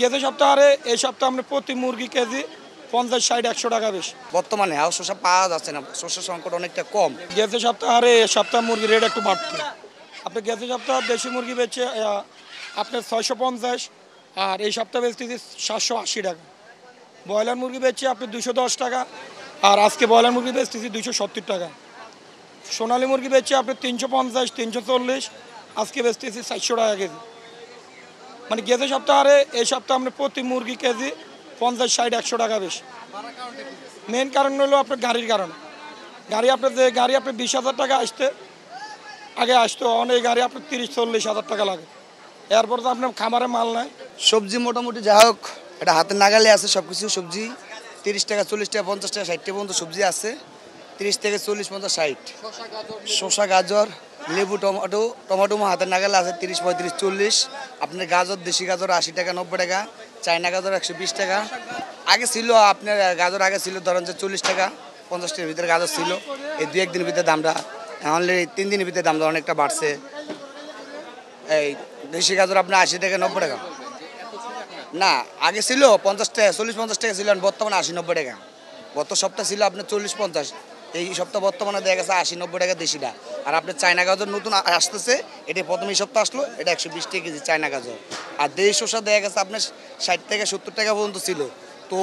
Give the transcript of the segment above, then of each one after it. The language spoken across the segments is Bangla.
গেছে সপ্তাহে এই সপ্তাহে আমরা প্রতি মুরগি কেজি পঞ্চাশ ষাট একশো টাকা বেশি বর্তমানে আর শসা পাওয়া যাচ্ছে না শস্যের সংকট অনেকটা কম গেছে সপ্তাহে এই সপ্তাহে মুরগির রেট একটু বাড়তে আপনি গেছে সপ্তাহে দেশি মুরগি বেচছে আপনার ছয়শো পঞ্চাশ আর এই সপ্তাহে বেচতেছি সাতশো আশি টাকা ব্রয়লার মুরগি বেচছে আপনি দুশো দশ টাকা আর আজকে ব্রয়লার মুরগি বেচতেছি দুশো সত্তর টাকা সোনালি মুরগি বেচছে আপনি তিনশো পঞ্চাশ তিনশো চল্লিশ আজকে বেচতেছি চারশো টাকা কেজি মানে গেছে সপ্তাহে এই সপ্তাহে আমরা প্রতি মুরগি কেজি পঞ্চাশ ষাট একশো টাকা বেশি মেন কারণ হলো আপনার গাড়ির কারণে গাড়ি আপনার যে গাড়ি আপনার বিশ হাজার টাকা আসতে আগে আসতো অনেক গাড়ি আপনার তিরিশ চল্লিশ হাজার টাকা লাগে এরপর তো আপনার খামারে মাল নাই সবজি মোটামুটি যা হোক এটা হাতে নাগালে আছে সব কিছু সবজি তিরিশ টাকা চল্লিশ টাকা পঞ্চাশ টাকা ষাট টাকা পর্যন্ত সবজি আছে তিরিশ থেকে চল্লিশ পঞ্চাশ ষাট শসা গাজর লেবু টমেটো টমেটো হাতের নাগাল আছে তিরিশ পঁয়ত্রিশ চল্লিশ আপনার গাজর দেশি গাজর আশি টাকা নব্বই টাকা চায়না গাজর একশো বিশ টাকা আগে ছিল আপনার গাজর আগে ছিল ধরেন যে চল্লিশ টাকা পঞ্চাশ টাকার ভিতরে গাজর ছিল এই দু একদিনের ভিতরে দামটা অনলি তিন দিনের ভিতরে দামটা অনেকটা বাড়ছে এই দেশি গাজর আপনার আশি টাকা নব্বই টাকা না আগে ছিল পঞ্চাশ টাকা চল্লিশ পঞ্চাশ টাকা ছিল বর্তমানে আশি নব্বই টাকা গত সপ্তাহ ছিল আপনার চল্লিশ পঞ্চাশ এই সপ্তাহ বর্তমানে দেখা গেছে আশি নব্বই টাকা দেশিটা আর আপনার চায়না গাজর নতুন আসতেছে এটা প্রথম এই সপ্তাহ আসলো এটা একশো বিশ টাকা কেজি চায়না গাজর আর দেশ শসা দেখা গেছে আপনার ষাট থেকে সত্তর টাকা পর্যন্ত ছিল তো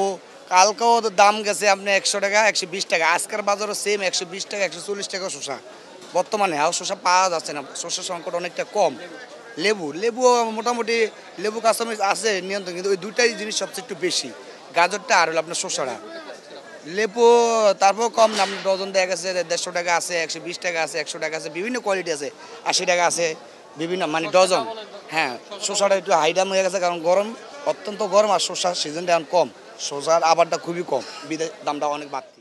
কালকেও দাম গেছে আপনি একশো টাকা একশো বিশ টাকা আজকের বাজারও সেম একশো বিশ টাকা একশো চল্লিশ টাকা শসা বর্তমানে আর শসা পাওয়া যাচ্ছে না শসার সংকট অনেকটা কম লেবু লেবু মোটামুটি লেবু কাস্টমিজ আছে নিয়ন্ত্রণ কিন্তু ওই দুটাই জিনিস সবচেয়ে একটু বেশি গাজরটা আর হলো আপনার শসাটা লেপু তারপর কম দাম ডজন দেখা গেছে দেড়শো টাকা আছে একশো বিশ টাকা আছে একশো টাকা আছে বিভিন্ন কোয়ালিটি আছে আশি টাকা আছে বিভিন্ন মানে ডজন হ্যাঁ শসাটা একটু হাই দাম হয়ে গেছে কারণ গরম অত্যন্ত গরম আর শসার সিজনটা কম শসার আবারটা খুবই কম বিদেশ দামটা অনেক বাড়তি